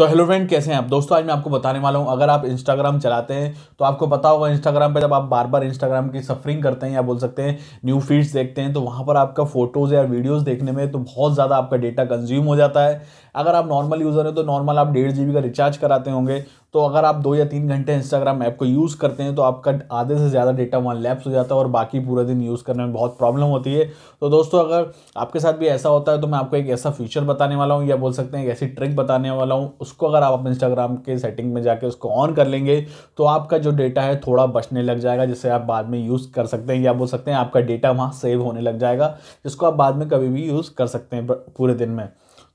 तो hello friend कैसे हैं आप दोस्तों आज मैं आपको बताने वाला हूं अगर आप इंस्टाग्राम चलाते हैं तो आपको पता होगा इंस्टाग्राम पे जब आप बार बार इंस्टाग्राम की सफरिंग करते हैं या बोल सकते हैं न्यू फीड्स देखते हैं तो वहां पर आपका फोटोज़ या वीडियोज़ देखने में तो बहुत ज़्यादा आपका डेटा कंज्यूम हो जाता है अगर आप नॉर्मल यूज़र हैं तो नॉर्मल आप डेढ़ जी का रिचार्ज कराते होंगे तो अगर आप दो या तीन घंटे इंस्टाग्राम ऐप को यूज़ करते हैं तो आपका आधे से ज़्यादा डेटा वहाँ लैप्स हो जाता है और बाकी पूरा दिन यूज़ करने में बहुत प्रॉब्लम होती है तो दोस्तों अगर आपके साथ भी ऐसा होता है तो मैं आपको एक ऐसा फीचर बताने वाला हूँ या बोल सकते हैं एक ऐसी ट्रिक बताने वाला हूँ उसको अगर आप अपने इंस्टाग्राम के सेटिंग में जाके उसको ऑन कर लेंगे तो आपका जो डेटा है थोड़ा बचने लग जाएगा जिससे आप बाद में यूज़ कर सकते हैं या बोल सकते हैं आपका डेटा वहाँ सेव होने लग जाएगा जिसको आप बाद में कभी भी यूज़ कर सकते हैं पूरे दिन में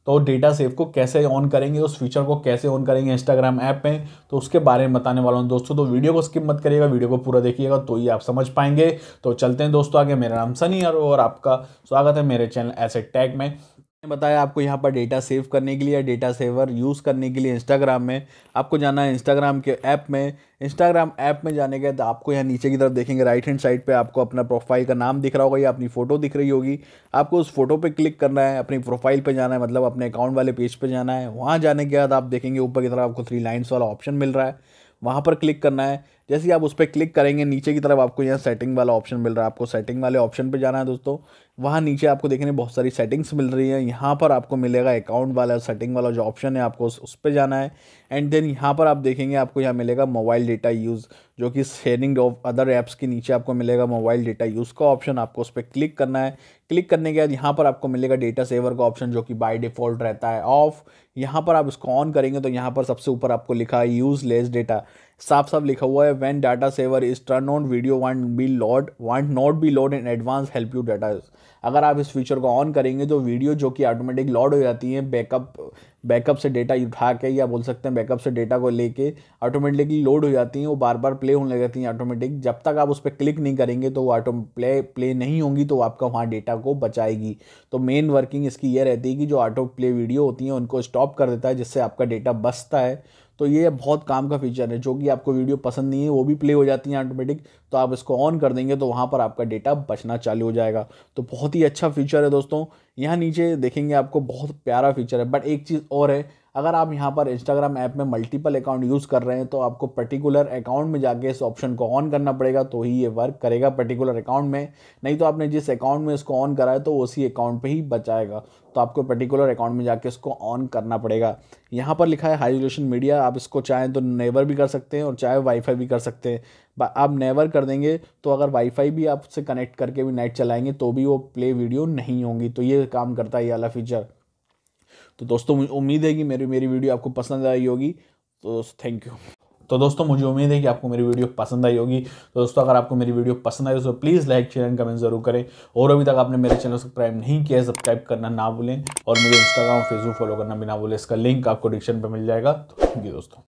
तो डेटा सेव को कैसे ऑन करेंगे उस फीचर को कैसे ऑन करेंगे इंस्टाग्राम ऐप में तो उसके बारे में बताने वाला हूँ दोस्तों तो वीडियो को स्किप मत करिएगा वीडियो को पूरा देखिएगा तो ही आप समझ पाएंगे तो चलते हैं दोस्तों आगे मेरा नाम सनी और आपका स्वागत है मेरे चैनल ऐसे टैग में मैंने बताया आपको यहाँ पर डेटा सेव करने के लिए डेटा सेवर यूज़ करने के लिए इंस्टाग्राम में आपको जाना है इंस्टाग्राम के ऐप में इंस्टाग्राम ऐप में जाने के तो आपको यहाँ नीचे की तरफ देखेंगे राइट हैंड साइड पे आपको अपना प्रोफाइल का नाम दिख रहा होगा या अपनी फ़ोटो दिख रही होगी आपको उस फोटो पे क्लिक करना है अपनी प्रोफाइल पे जाना है मतलब अपने अकाउंट वाले पेज पर जाना है वहाँ जाने के बाद आप देखेंगे ऊपर की तरफ आपको थ्री लाइन्स वाला ऑप्शन मिल रहा है वहाँ पर क्लिक करना है जैसे ही आप उस पर क्लिक करेंगे नीचे की तरफ आपको यहाँ सेटिंग वाला ऑप्शन मिल रहा है आपको सेटिंग वाले ऑप्शन पर जाना है दोस्तों वहाँ नीचे आपको देखने बहुत सारी सेटिंग्स मिल रही है यहाँ पर आपको मिलेगा अकाउंट वाला सेटिंग वाला जो ऑप्शन है आपको उस पर जाना है एंड देन यहाँ पर आप देखेंगे आपको यहाँ मिलेगा मोबाइल डेटा यूज़ जो कि शेयरिंग ऑफ अदर ऐप्स के नीचे आपको मिलेगा मोबाइल डेटा यूज़ का ऑप्शन आपको उस पर क्लिक करना है क्लिक करने के बाद यहाँ पर आपको मिलेगा डेटा सेवर का ऑप्शन जो कि बाय डिफ़ॉल्ट रहता है ऑफ यहाँ पर आप इसको ऑन करेंगे तो यहाँ पर सबसे ऊपर आपको लिखा है यूज़ लेस डेटा साफ साफ लिखा हुआ है when data saver is turn on video won't be load won't not be load in advance help you data अगर आप इस फीचर को ऑन करेंगे तो वीडियो जो कि ऑटोमेटिक लॉड हो जाती है बैकअप बैकअप से डेटा उठा के या बोल सकते हैं बैकअप से डेटा को लेके ऑटोमेटिकली लोड हो जाती हैं वो बार बार प्ले होने लग जाती हैं ऑटोमेटिक जब तक आप उस पर क्लिक नहीं करेंगे तो वो ऑटो प्ले प्ले नहीं होंगी तो आपका वहाँ डेटा को बचाएगी तो मेन वर्किंग इसकी ये रहती है कि जो ऑटो प्ले वीडियो होती हैं उनको स्टॉप कर देता है जिससे आपका डेटा बचता है तो ये बहुत काम का फीचर है जो कि आपको वीडियो पसंद नहीं है वो भी प्ले हो जाती है ऑटोमेटिक तो आप इसको ऑन कर देंगे तो वहाँ पर आपका डेटा बचना चालू हो जाएगा तो बहुत ही अच्छा फीचर है दोस्तों यहाँ नीचे देखेंगे आपको बहुत प्यारा फीचर है बट एक चीज़ और है अगर आप यहाँ पर इंस्टाग्राम ऐप में मल्टीपल अकाउंट यूज़ कर रहे हैं तो आपको पर्टिकुलर अकाउंट में जाके इस ऑप्शन को ऑन करना पड़ेगा तो ही ये वर्क करेगा पर्टिकुलर अकाउंट में नहीं तो आपने जिस अकाउंट में इसको ऑन कराया तो उसी अकाउंट पर ही बचाएगा तो आपको पर्टिकुलर अकाउंट में जाके इसको ऑन करना पड़ेगा यहाँ पर लिखा है हाई रिजोल्यूशन मीडिया आप इसको चाहें तो नेवर भी कर सकते हैं और चाहे वाईफाई भी कर सकते हैं आप नेवर कर देंगे तो अगर वाईफाई भी आपसे कनेक्ट करके भी नेट चलाएंगे तो भी वो प्ले वीडियो नहीं होंगी तो ये काम करता है ये वाला फीचर तो दोस्तों मुझे उम्मीद है कि मेरी मेरी वीडियो आपको पसंद आई होगी तो थैंक यू तो दोस्तों मुझे उम्मीद है कि आपको मेरी वीडियो पसंद आई होगी तो दोस्तों अगर आपको मेरी वीडियो पसंद आई तो please like share and comment जरूर करें और अभी तक आपने मेरे चैनल सब्सक्राइब नहीं किया है सब्सक्राइब करना ना भूलें और मुझे इंस्टाग्राम फेसबुक फॉलो करना भी ना भूलें इसका लिंक आपको डिस्क्रिप्शन पर मिल जाएगा तो थैंक यू दोस्तों